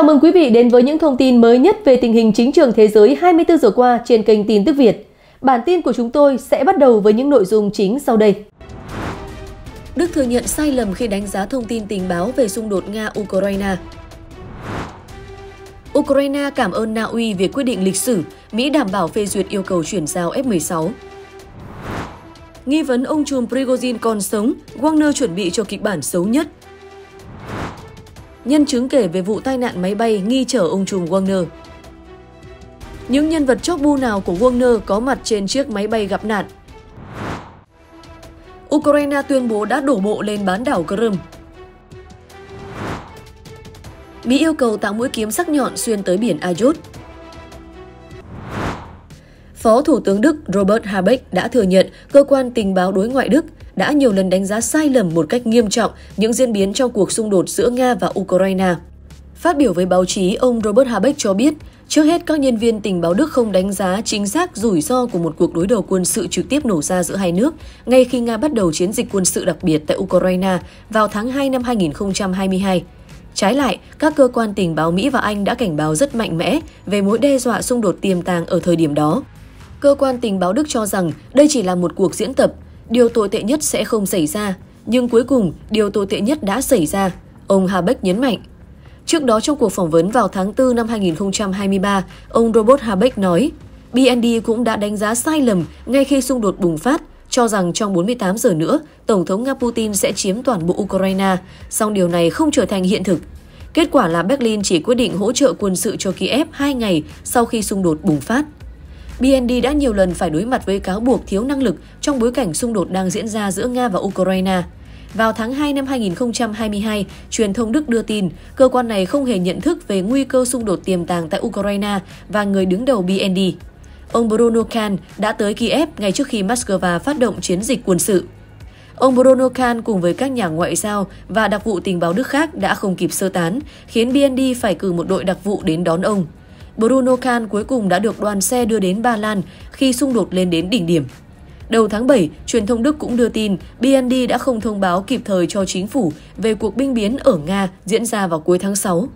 Chào mừng quý vị đến với những thông tin mới nhất về tình hình chính trường thế giới 24 giờ qua trên kênh Tin tức Việt. Bản tin của chúng tôi sẽ bắt đầu với những nội dung chính sau đây. Đức thừa nhận sai lầm khi đánh giá thông tin tình báo về xung đột Nga-Ukraine. Ukraine cảm ơn Na Uy về quyết định lịch sử, Mỹ đảm bảo phê duyệt yêu cầu chuyển giao F-16. Nghi vấn ông trùm Prigozhin còn sống, Wagner chuẩn bị cho kịch bản xấu nhất – Nhân chứng kể về vụ tai nạn máy bay nghi chở ông trùm Wagner. Những nhân vật chóp bu nào của Wagner có mặt trên chiếc máy bay gặp nạn? Ukraine tuyên bố đã đổ bộ lên bán đảo Crimea. Mỹ yêu cầu tạo mũi kiếm sắc nhọn xuyên tới biển Ajut. Phó Thủ tướng Đức Robert Habeck đã thừa nhận cơ quan tình báo đối ngoại Đức đã nhiều lần đánh giá sai lầm một cách nghiêm trọng những diễn biến trong cuộc xung đột giữa Nga và Ukraine. Phát biểu với báo chí, ông Robert Habeck cho biết, trước hết các nhân viên tình báo Đức không đánh giá chính xác rủi ro của một cuộc đối đầu quân sự trực tiếp nổ ra giữa hai nước ngay khi Nga bắt đầu chiến dịch quân sự đặc biệt tại Ukraine vào tháng 2 năm 2022. Trái lại, các cơ quan tình báo Mỹ và Anh đã cảnh báo rất mạnh mẽ về mối đe dọa xung đột tiềm tàng ở thời điểm đó. Cơ quan tình báo Đức cho rằng đây chỉ là một cuộc diễn tập, Điều tồi tệ nhất sẽ không xảy ra, nhưng cuối cùng điều tồi tệ nhất đã xảy ra, ông Habeck nhấn mạnh. Trước đó trong cuộc phỏng vấn vào tháng 4 năm 2023, ông Robert Habeck nói, BND cũng đã đánh giá sai lầm ngay khi xung đột bùng phát, cho rằng trong 48 giờ nữa, Tổng thống Nga Putin sẽ chiếm toàn bộ Ukraine, song điều này không trở thành hiện thực. Kết quả là Berlin chỉ quyết định hỗ trợ quân sự cho Kiev 2 ngày sau khi xung đột bùng phát. BND đã nhiều lần phải đối mặt với cáo buộc thiếu năng lực trong bối cảnh xung đột đang diễn ra giữa Nga và Ukraine. Vào tháng 2 năm 2022, truyền thông Đức đưa tin cơ quan này không hề nhận thức về nguy cơ xung đột tiềm tàng tại Ukraine và người đứng đầu BND. Ông Bruno Kahn đã tới Kiev ngay trước khi Moscow phát động chiến dịch quân sự. Ông Bruno Kahn cùng với các nhà ngoại giao và đặc vụ tình báo Đức khác đã không kịp sơ tán, khiến BND phải cử một đội đặc vụ đến đón ông. Bruno Kahn cuối cùng đã được đoàn xe đưa đến Ba Lan khi xung đột lên đến đỉnh điểm. Đầu tháng 7, truyền thông Đức cũng đưa tin BND đã không thông báo kịp thời cho chính phủ về cuộc binh biến ở Nga diễn ra vào cuối tháng 6.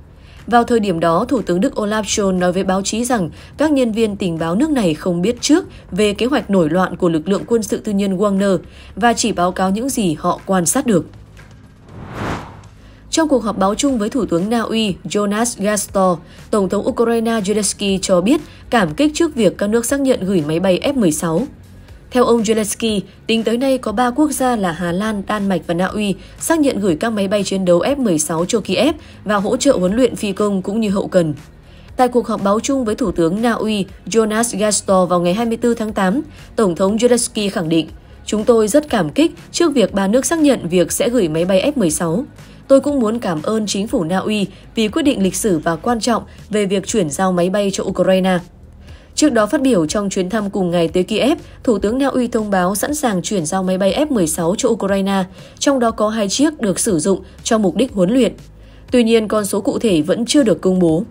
Vào thời điểm đó, Thủ tướng Đức Olaf Scholz nói với báo chí rằng các nhân viên tình báo nước này không biết trước về kế hoạch nổi loạn của lực lượng quân sự tư nhân Wagner và chỉ báo cáo những gì họ quan sát được. Trong cuộc họp báo chung với Thủ tướng Na Uy Jonas Gastor, Tổng thống Ukraine Zelensky cho biết cảm kích trước việc các nước xác nhận gửi máy bay F-16. Theo ông Zelensky, tính tới nay có 3 quốc gia là Hà Lan, Đan Mạch và Na Uy xác nhận gửi các máy bay chiến đấu F-16 cho Kiev và hỗ trợ huấn luyện phi công cũng như hậu cần. Tại cuộc họp báo chung với Thủ tướng Na Uy Jonas Gastor vào ngày 24 tháng 8, Tổng thống Zelensky khẳng định – Chúng tôi rất cảm kích trước việc ba nước xác nhận việc sẽ gửi máy bay F-16. Tôi cũng muốn cảm ơn chính phủ Na Uy vì quyết định lịch sử và quan trọng về việc chuyển giao máy bay cho Ukraine. Trước đó phát biểu trong chuyến thăm cùng ngày tới Kiev, Thủ tướng Na Uy thông báo sẵn sàng chuyển giao máy bay F-16 cho Ukraine, trong đó có hai chiếc được sử dụng cho mục đích huấn luyện. Tuy nhiên, con số cụ thể vẫn chưa được công bố.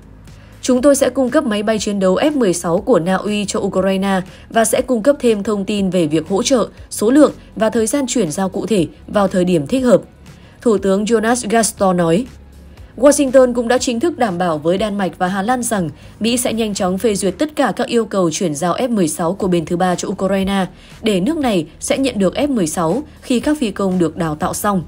Chúng tôi sẽ cung cấp máy bay chiến đấu F-16 của Na Uy cho Ukraine và sẽ cung cấp thêm thông tin về việc hỗ trợ, số lượng và thời gian chuyển giao cụ thể vào thời điểm thích hợp. Thủ tướng Jonas Gaston nói. Washington cũng đã chính thức đảm bảo với Đan Mạch và Hà Lan rằng Mỹ sẽ nhanh chóng phê duyệt tất cả các yêu cầu chuyển giao F-16 của bên thứ ba cho Ukraine, để nước này sẽ nhận được F-16 khi các phi công được đào tạo xong.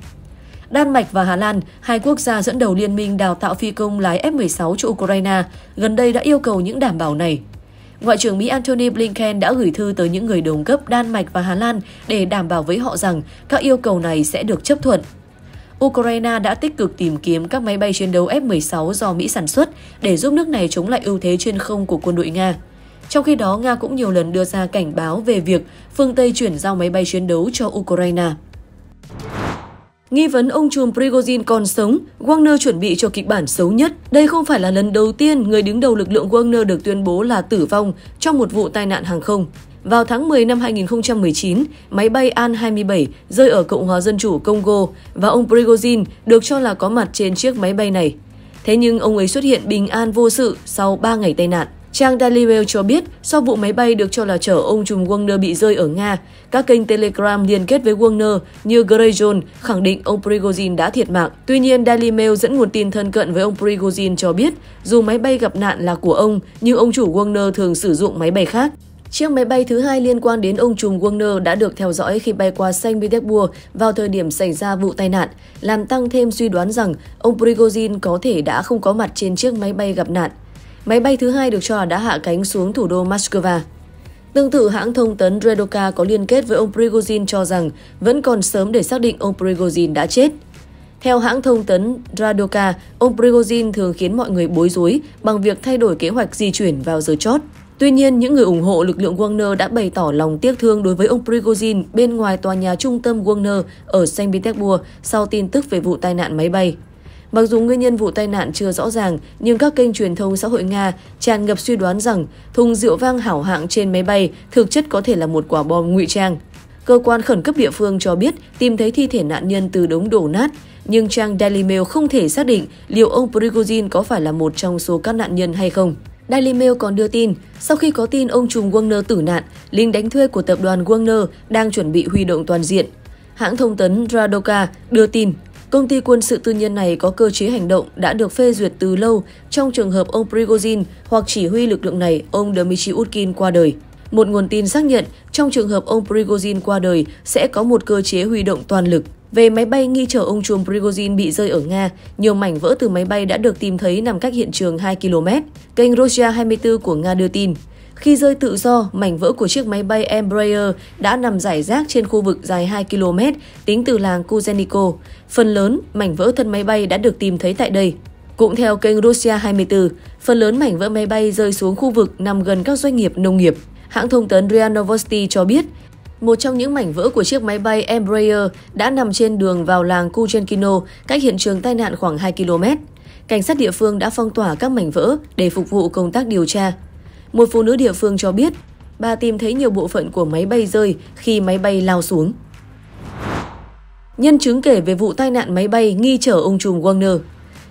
Đan Mạch và Hà Lan, hai quốc gia dẫn đầu liên minh đào tạo phi công lái F-16 cho Ukraine, gần đây đã yêu cầu những đảm bảo này. Ngoại trưởng Mỹ Antony Blinken đã gửi thư tới những người đồng cấp Đan Mạch và Hà Lan để đảm bảo với họ rằng các yêu cầu này sẽ được chấp thuận. Ukraine đã tích cực tìm kiếm các máy bay chiến đấu F-16 do Mỹ sản xuất để giúp nước này chống lại ưu thế trên không của quân đội Nga. Trong khi đó, Nga cũng nhiều lần đưa ra cảnh báo về việc phương Tây chuyển giao máy bay chiến đấu cho Ukraine. Nghi vấn ông trùm Prigozhin còn sống, Wagner chuẩn bị cho kịch bản xấu nhất. Đây không phải là lần đầu tiên người đứng đầu lực lượng Wagner được tuyên bố là tử vong trong một vụ tai nạn hàng không. Vào tháng 10 năm 2019, máy bay An-27 rơi ở Cộng hòa Dân chủ Congo và ông Prigozhin được cho là có mặt trên chiếc máy bay này. Thế nhưng ông ấy xuất hiện bình an vô sự sau 3 ngày tai nạn. Trang Daily Mail cho biết, sau vụ máy bay được cho là chở ông trùm Wagner bị rơi ở Nga, các kênh Telegram liên kết với Wagner như Greyzone khẳng định ông Prigozhin đã thiệt mạng. Tuy nhiên, Daily Mail dẫn nguồn tin thân cận với ông Prigozhin cho biết, dù máy bay gặp nạn là của ông, nhưng ông chủ Wagner thường sử dụng máy bay khác. Chiếc máy bay thứ hai liên quan đến ông trùm Wagner đã được theo dõi khi bay qua Saint Petersburg vào thời điểm xảy ra vụ tai nạn, làm tăng thêm suy đoán rằng ông Prigozhin có thể đã không có mặt trên chiếc máy bay gặp nạn. Máy bay thứ hai được cho đã hạ cánh xuống thủ đô Moscow. Tương tự, hãng thông tấn Redoka có liên kết với ông Prigozhin cho rằng vẫn còn sớm để xác định ông Prigozhin đã chết. Theo hãng thông tấn Radoka, ông Prigozhin thường khiến mọi người bối rối bằng việc thay đổi kế hoạch di chuyển vào giờ chót. Tuy nhiên, những người ủng hộ lực lượng Wagner đã bày tỏ lòng tiếc thương đối với ông Prigozhin bên ngoài tòa nhà trung tâm Wagner ở Saint Petersburg sau tin tức về vụ tai nạn máy bay. Mặc dù nguyên nhân vụ tai nạn chưa rõ ràng, nhưng các kênh truyền thông xã hội Nga tràn ngập suy đoán rằng thùng rượu vang hảo hạng trên máy bay thực chất có thể là một quả bom ngụy trang. Cơ quan khẩn cấp địa phương cho biết tìm thấy thi thể nạn nhân từ đống đổ nát, nhưng trang Daily Mail không thể xác định liệu ông Prigozhin có phải là một trong số các nạn nhân hay không. Daily Mail còn đưa tin, sau khi có tin ông trùm Wagner tử nạn, lính đánh thuê của tập đoàn Wagner đang chuẩn bị huy động toàn diện. Hãng thông tấn Radoka đưa tin Công ty quân sự tư nhân này có cơ chế hành động đã được phê duyệt từ lâu trong trường hợp ông Prigozhin hoặc chỉ huy lực lượng này ông Dmitry Utkin qua đời. Một nguồn tin xác nhận trong trường hợp ông Prigozhin qua đời sẽ có một cơ chế huy động toàn lực. Về máy bay nghi chở ông Chum Prigozhin bị rơi ở Nga, nhiều mảnh vỡ từ máy bay đã được tìm thấy nằm cách hiện trường 2 km. Kênh Russia 24 của Nga đưa tin. Khi rơi tự do, mảnh vỡ của chiếc máy bay Embraer đã nằm rải rác trên khu vực dài 2 km tính từ làng Kuzeniko. Phần lớn, mảnh vỡ thân máy bay đã được tìm thấy tại đây. Cũng theo kênh Russia 24, phần lớn mảnh vỡ máy bay rơi xuống khu vực nằm gần các doanh nghiệp nông nghiệp. Hãng thông tấn RIA Novosti cho biết, một trong những mảnh vỡ của chiếc máy bay Embraer đã nằm trên đường vào làng Kuchenkino, cách hiện trường tai nạn khoảng 2 km. Cảnh sát địa phương đã phong tỏa các mảnh vỡ để phục vụ công tác điều tra. Một phụ nữ địa phương cho biết, bà tìm thấy nhiều bộ phận của máy bay rơi khi máy bay lao xuống. Nhân chứng kể về vụ tai nạn máy bay nghi chở ông trùm Wagner.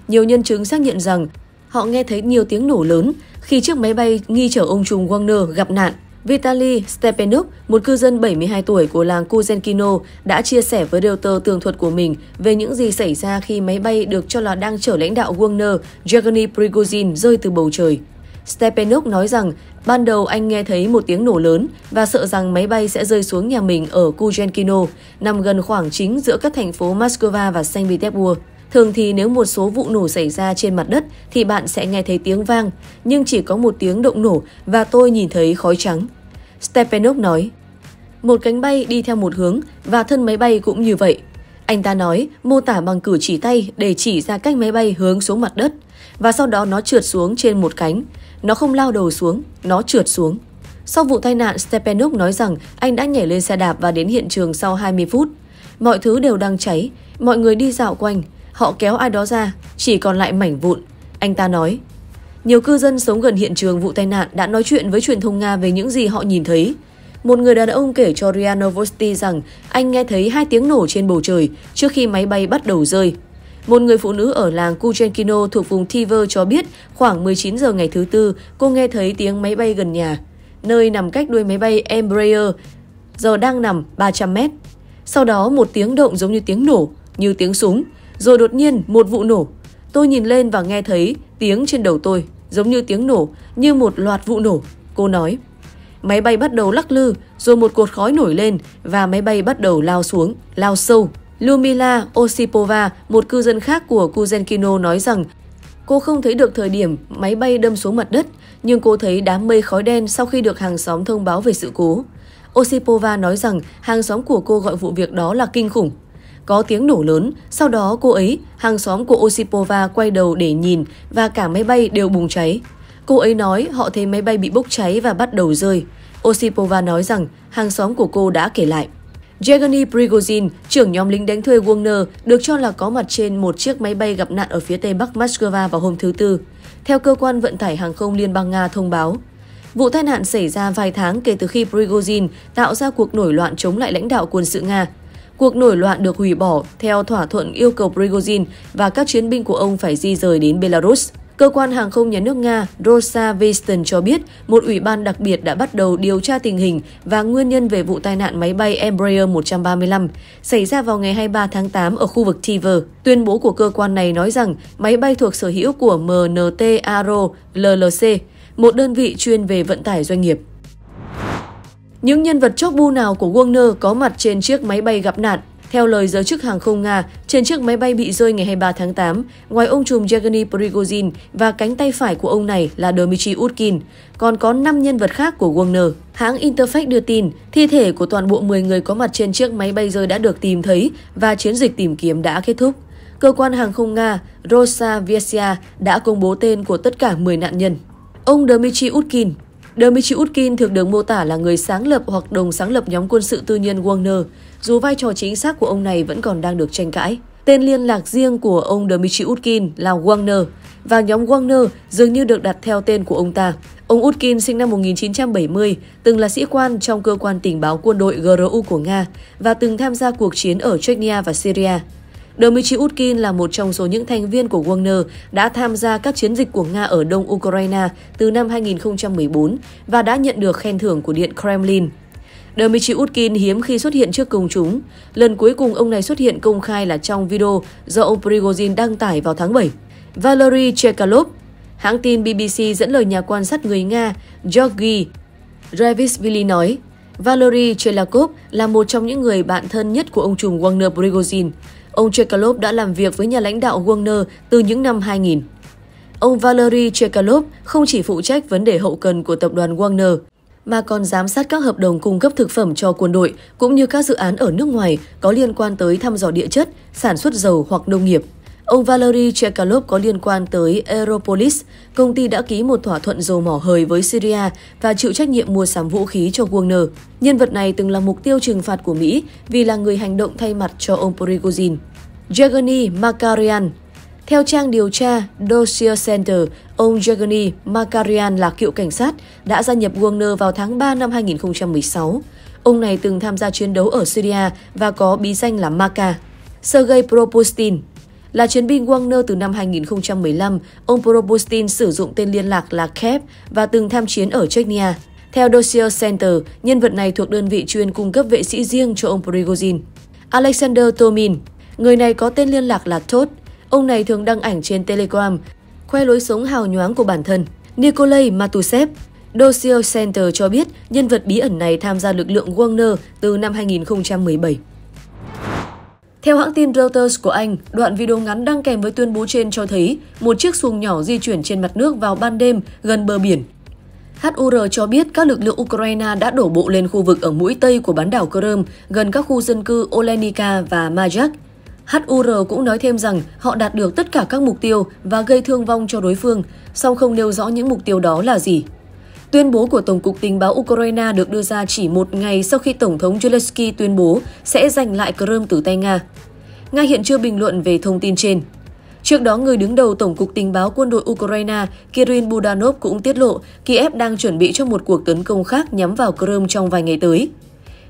Nhiều nhân chứng xác nhận rằng họ nghe thấy nhiều tiếng nổ lớn khi chiếc máy bay nghi chở ông trùm Wagner gặp nạn. Vitaly Stepanuk, một cư dân 72 tuổi của làng Kuzenkino, đã chia sẻ với Reuters tường thuật của mình về những gì xảy ra khi máy bay được cho là đang chở lãnh đạo Wagner, Yevgeny Prigozhin rơi từ bầu trời. Stepenuk nói rằng ban đầu anh nghe thấy một tiếng nổ lớn và sợ rằng máy bay sẽ rơi xuống nhà mình ở Kuzhenkino, nằm gần khoảng chính giữa các thành phố Moscow và Saint Petersburg. Thường thì nếu một số vụ nổ xảy ra trên mặt đất thì bạn sẽ nghe thấy tiếng vang, nhưng chỉ có một tiếng động nổ và tôi nhìn thấy khói trắng. Stepenuk nói, một cánh bay đi theo một hướng và thân máy bay cũng như vậy. Anh ta nói, mô tả bằng cử chỉ tay để chỉ ra cách máy bay hướng xuống mặt đất và sau đó nó trượt xuống trên một cánh. Nó không lao đầu xuống, nó trượt xuống. Sau vụ tai nạn, Stepanuk nói rằng anh đã nhảy lên xe đạp và đến hiện trường sau 20 phút. Mọi thứ đều đang cháy, mọi người đi dạo quanh, họ kéo ai đó ra, chỉ còn lại mảnh vụn. Anh ta nói, nhiều cư dân sống gần hiện trường vụ tai nạn đã nói chuyện với truyền thông Nga về những gì họ nhìn thấy. Một người đàn ông kể cho Ria Novosti rằng anh nghe thấy hai tiếng nổ trên bầu trời trước khi máy bay bắt đầu rơi. Một người phụ nữ ở làng Kuchenkino thuộc vùng Tiver cho biết khoảng 19 giờ ngày thứ Tư, cô nghe thấy tiếng máy bay gần nhà, nơi nằm cách đuôi máy bay Embraer, giờ đang nằm 300 mét. Sau đó một tiếng động giống như tiếng nổ, như tiếng súng, rồi đột nhiên một vụ nổ. Tôi nhìn lên và nghe thấy tiếng trên đầu tôi, giống như tiếng nổ, như một loạt vụ nổ, cô nói. Máy bay bắt đầu lắc lư, rồi một cột khói nổi lên và máy bay bắt đầu lao xuống, lao sâu Lumila Osipova, một cư dân khác của Kuzenkino nói rằng Cô không thấy được thời điểm máy bay đâm xuống mặt đất, nhưng cô thấy đám mây khói đen sau khi được hàng xóm thông báo về sự cố. Osipova nói rằng hàng xóm của cô gọi vụ việc đó là kinh khủng. Có tiếng nổ lớn, sau đó cô ấy, hàng xóm của Osipova quay đầu để nhìn và cả máy bay đều bùng cháy. Cô ấy nói họ thấy máy bay bị bốc cháy và bắt đầu rơi. Osipova nói rằng hàng xóm của cô đã kể lại. Yevgeny Prigozhin, trưởng nhóm lính đánh thuê Wagner, được cho là có mặt trên một chiếc máy bay gặp nạn ở phía tây bắc Moscow vào hôm thứ Tư, theo cơ quan vận tải hàng không Liên bang Nga thông báo. Vụ tai nạn xảy ra vài tháng kể từ khi Prigozhin tạo ra cuộc nổi loạn chống lại lãnh đạo quân sự Nga. Cuộc nổi loạn được hủy bỏ theo thỏa thuận yêu cầu Prigozhin và các chiến binh của ông phải di rời đến Belarus. Cơ quan hàng không nhà nước Nga Rosaviston cho biết một ủy ban đặc biệt đã bắt đầu điều tra tình hình và nguyên nhân về vụ tai nạn máy bay Embraer 135 xảy ra vào ngày 23 tháng 8 ở khu vực Tiver. Tuyên bố của cơ quan này nói rằng máy bay thuộc sở hữu của MNT Aero LLC, một đơn vị chuyên về vận tải doanh nghiệp. Những nhân vật chóp bu nào của Warner có mặt trên chiếc máy bay gặp nạn theo lời giới chức hàng không Nga, trên chiếc máy bay bị rơi ngày 23 tháng 8, ngoài ông trùm Yevgeny Prigozhin và cánh tay phải của ông này là Dmitry Utkin, còn có 5 nhân vật khác của Wagner. Hãng Interfax đưa tin, thi thể của toàn bộ 10 người có mặt trên chiếc máy bay rơi đã được tìm thấy và chiến dịch tìm kiếm đã kết thúc. Cơ quan hàng không Nga Rosaviasia đã công bố tên của tất cả 10 nạn nhân. Ông Dmitry Utkin Dmitry Utkin thường được mô tả là người sáng lập hoặc đồng sáng lập nhóm quân sự tư nhân Wagner dù vai trò chính xác của ông này vẫn còn đang được tranh cãi. Tên liên lạc riêng của ông Dmitry Utkin là Wagner và nhóm Wagner dường như được đặt theo tên của ông ta. Ông Utkin sinh năm 1970, từng là sĩ quan trong cơ quan tình báo quân đội GRU của Nga và từng tham gia cuộc chiến ở Chechnya và Syria. Dmitry Utkin là một trong số những thành viên của Wagner đã tham gia các chiến dịch của Nga ở đông Ukraine từ năm 2014 và đã nhận được khen thưởng của Điện Kremlin. Dmitry Utkin hiếm khi xuất hiện trước công chúng. Lần cuối cùng ông này xuất hiện công khai là trong video do ông Prigozhin đăng tải vào tháng 7. Valery Chekalov, hãng tin BBC dẫn lời nhà quan sát người Nga Georgy Revisvili nói, Valery Chekalov là một trong những người bạn thân nhất của ông trùm Wagner Prigozhin. Ông Chekalov đã làm việc với nhà lãnh đạo Wagner từ những năm 2000. Ông Valery Chekalov không chỉ phụ trách vấn đề hậu cần của tập đoàn Wagner, mà còn giám sát các hợp đồng cung cấp thực phẩm cho quân đội cũng như các dự án ở nước ngoài có liên quan tới thăm dò địa chất, sản xuất dầu hoặc nông nghiệp. Ông Valery Chekalov có liên quan tới Aeropolis, công ty đã ký một thỏa thuận dầu mỏ hời với Syria và chịu trách nhiệm mua sắm vũ khí cho Wagner. Nhân vật này từng là mục tiêu trừng phạt của Mỹ vì là người hành động thay mặt cho ông Prigozhin. Yevgeny Makarian theo trang điều tra Dossier Center, ông Jagani Makarian là cựu cảnh sát, đã gia nhập Wagner vào tháng 3 năm 2016. Ông này từng tham gia chiến đấu ở Syria và có bí danh là Maka. Sergei Propustin Là chiến binh Wagner từ năm 2015, ông Propustin sử dụng tên liên lạc là Kep và từng tham chiến ở Chechnya. Theo Dossier Center, nhân vật này thuộc đơn vị chuyên cung cấp vệ sĩ riêng cho ông Prigozhin. Alexander Tomin Người này có tên liên lạc là Todd, Ông này thường đăng ảnh trên Telegram, khoe lối sống hào nhoáng của bản thân. Nikolai Matusev, Dossier Center cho biết nhân vật bí ẩn này tham gia lực lượng Wagner từ năm 2017. Theo hãng tin Reuters của Anh, đoạn video ngắn đăng kèm với tuyên bố trên cho thấy một chiếc xuồng nhỏ di chuyển trên mặt nước vào ban đêm gần bờ biển. HUR cho biết các lực lượng Ukraine đã đổ bộ lên khu vực ở mũi Tây của bán đảo Crimea gần các khu dân cư Olenika và Majak HUR cũng nói thêm rằng họ đạt được tất cả các mục tiêu và gây thương vong cho đối phương, song không nêu rõ những mục tiêu đó là gì. Tuyên bố của Tổng cục Tình báo Ukraine được đưa ra chỉ một ngày sau khi Tổng thống Zelensky tuyên bố sẽ giành lại Crimea từ tay Nga. Nga hiện chưa bình luận về thông tin trên. Trước đó, người đứng đầu Tổng cục Tình báo quân đội Ukraine Kirin Budanov cũng tiết lộ Kiev đang chuẩn bị cho một cuộc tấn công khác nhắm vào Crimea trong vài ngày tới.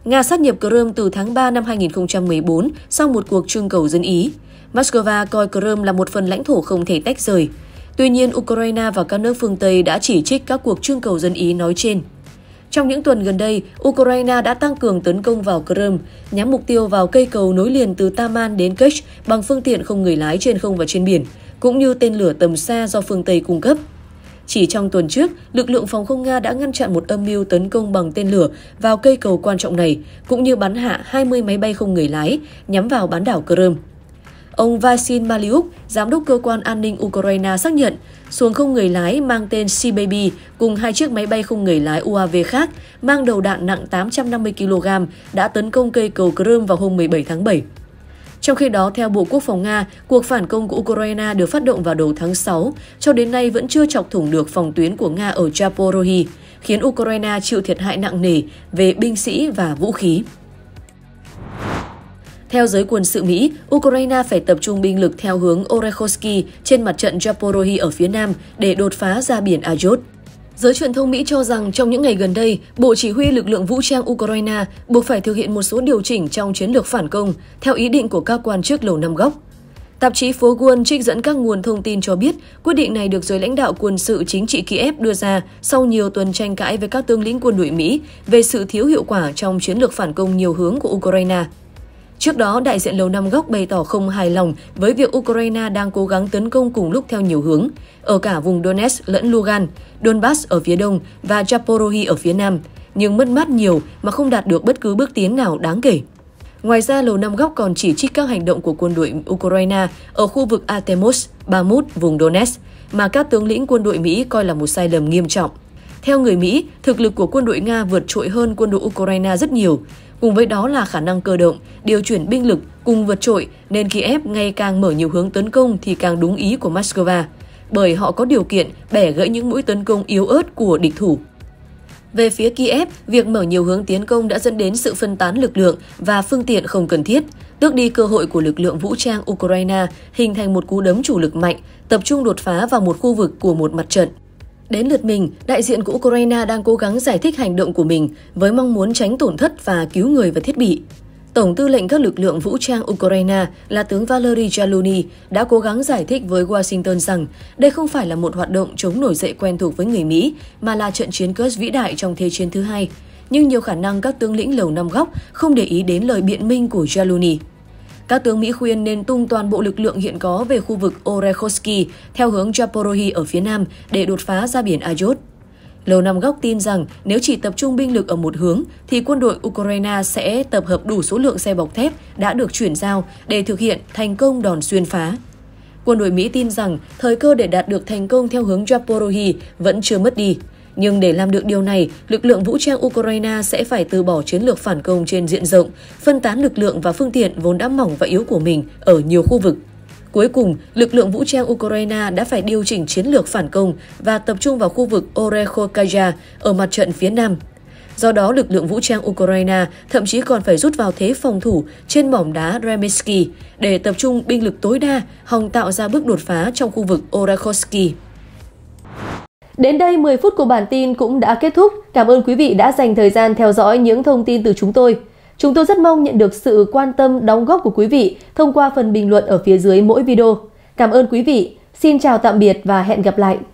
Nga sát nhập Crimea từ tháng 3 năm 2014 sau một cuộc trưng cầu dân Ý. Moscow coi Crimea là một phần lãnh thổ không thể tách rời. Tuy nhiên, Ukraine và các nước phương Tây đã chỉ trích các cuộc trưng cầu dân Ý nói trên. Trong những tuần gần đây, Ukraine đã tăng cường tấn công vào Crimea, nhắm mục tiêu vào cây cầu nối liền từ Taman đến Kerch bằng phương tiện không người lái trên không và trên biển, cũng như tên lửa tầm xa do phương Tây cung cấp. Chỉ trong tuần trước, lực lượng phòng không Nga đã ngăn chặn một âm mưu tấn công bằng tên lửa vào cây cầu quan trọng này, cũng như bắn hạ 20 máy bay không người lái nhắm vào bán đảo Crimea. Ông Vasin Maliuk, giám đốc cơ quan an ninh Ukraine xác nhận, xuồng không người lái mang tên Sea Baby cùng hai chiếc máy bay không người lái UAV khác mang đầu đạn nặng 850 kg đã tấn công cây cầu Crimea vào hôm 17 tháng 7. Trong khi đó, theo Bộ Quốc phòng Nga, cuộc phản công của Ukraine được phát động vào đầu tháng 6, cho đến nay vẫn chưa chọc thủng được phòng tuyến của Nga ở Chaporohi, khiến Ukraine chịu thiệt hại nặng nề về binh sĩ và vũ khí. Theo giới quân sự Mỹ, Ukraine phải tập trung binh lực theo hướng Orekhovsky trên mặt trận Japorohi ở phía nam để đột phá ra biển Azov. Giới truyền thông Mỹ cho rằng trong những ngày gần đây, Bộ Chỉ huy lực lượng vũ trang Ukraine buộc phải thực hiện một số điều chỉnh trong chiến lược phản công, theo ý định của các quan chức Lầu Năm Góc. Tạp chí Phố Quân trích dẫn các nguồn thông tin cho biết quyết định này được giới lãnh đạo quân sự chính trị Kiev đưa ra sau nhiều tuần tranh cãi với các tướng lĩnh quân đội Mỹ về sự thiếu hiệu quả trong chiến lược phản công nhiều hướng của Ukraine. Trước đó, đại diện Lầu Năm Góc bày tỏ không hài lòng với việc Ukraine đang cố gắng tấn công cùng lúc theo nhiều hướng, ở cả vùng Donetsk lẫn Lugan, Donbass ở phía đông và Zaporozhye ở phía nam, nhưng mất mát nhiều mà không đạt được bất cứ bước tiến nào đáng kể. Ngoài ra, Lầu Năm Góc còn chỉ trích các hành động của quân đội Ukraine ở khu vực Atemos, Bamut, vùng Donetsk, mà các tướng lĩnh quân đội Mỹ coi là một sai lầm nghiêm trọng. Theo người Mỹ, thực lực của quân đội Nga vượt trội hơn quân đội Ukraine rất nhiều. Cùng với đó là khả năng cơ động, điều chuyển binh lực cùng vượt trội nên Kiev ngày càng mở nhiều hướng tấn công thì càng đúng ý của Moscow, bởi họ có điều kiện bẻ gãy những mũi tấn công yếu ớt của địch thủ. Về phía Kiev, việc mở nhiều hướng tiến công đã dẫn đến sự phân tán lực lượng và phương tiện không cần thiết, tước đi cơ hội của lực lượng vũ trang Ukraine hình thành một cú đấm chủ lực mạnh, tập trung đột phá vào một khu vực của một mặt trận. Đến lượt mình, đại diện của Ukraine đang cố gắng giải thích hành động của mình với mong muốn tránh tổn thất và cứu người và thiết bị. Tổng tư lệnh các lực lượng vũ trang Ukraine là tướng Valery Zalony đã cố gắng giải thích với Washington rằng đây không phải là một hoạt động chống nổi dậy quen thuộc với người Mỹ, mà là trận chiến Kursk vĩ đại trong Thế chiến thứ hai. Nhưng nhiều khả năng các tướng lĩnh lầu năm góc không để ý đến lời biện minh của Zalony các tướng Mỹ khuyên nên tung toàn bộ lực lượng hiện có về khu vực Orekhovsky theo hướng Japorohi ở phía nam để đột phá ra biển Ayot. Lầu Năm Góc tin rằng nếu chỉ tập trung binh lực ở một hướng, thì quân đội Ukraine sẽ tập hợp đủ số lượng xe bọc thép đã được chuyển giao để thực hiện thành công đòn xuyên phá. Quân đội Mỹ tin rằng thời cơ để đạt được thành công theo hướng Japorohi vẫn chưa mất đi, nhưng để làm được điều này, lực lượng vũ trang Ukraine sẽ phải từ bỏ chiến lược phản công trên diện rộng, phân tán lực lượng và phương tiện vốn đã mỏng và yếu của mình ở nhiều khu vực. Cuối cùng, lực lượng vũ trang Ukraine đã phải điều chỉnh chiến lược phản công và tập trung vào khu vực Orekhokaya ở mặt trận phía nam. Do đó, lực lượng vũ trang Ukraine thậm chí còn phải rút vào thế phòng thủ trên mỏm đá Remesky để tập trung binh lực tối đa hòng tạo ra bước đột phá trong khu vực Orakhovsky. Đến đây 10 phút của bản tin cũng đã kết thúc. Cảm ơn quý vị đã dành thời gian theo dõi những thông tin từ chúng tôi. Chúng tôi rất mong nhận được sự quan tâm đóng góp của quý vị thông qua phần bình luận ở phía dưới mỗi video. Cảm ơn quý vị. Xin chào tạm biệt và hẹn gặp lại.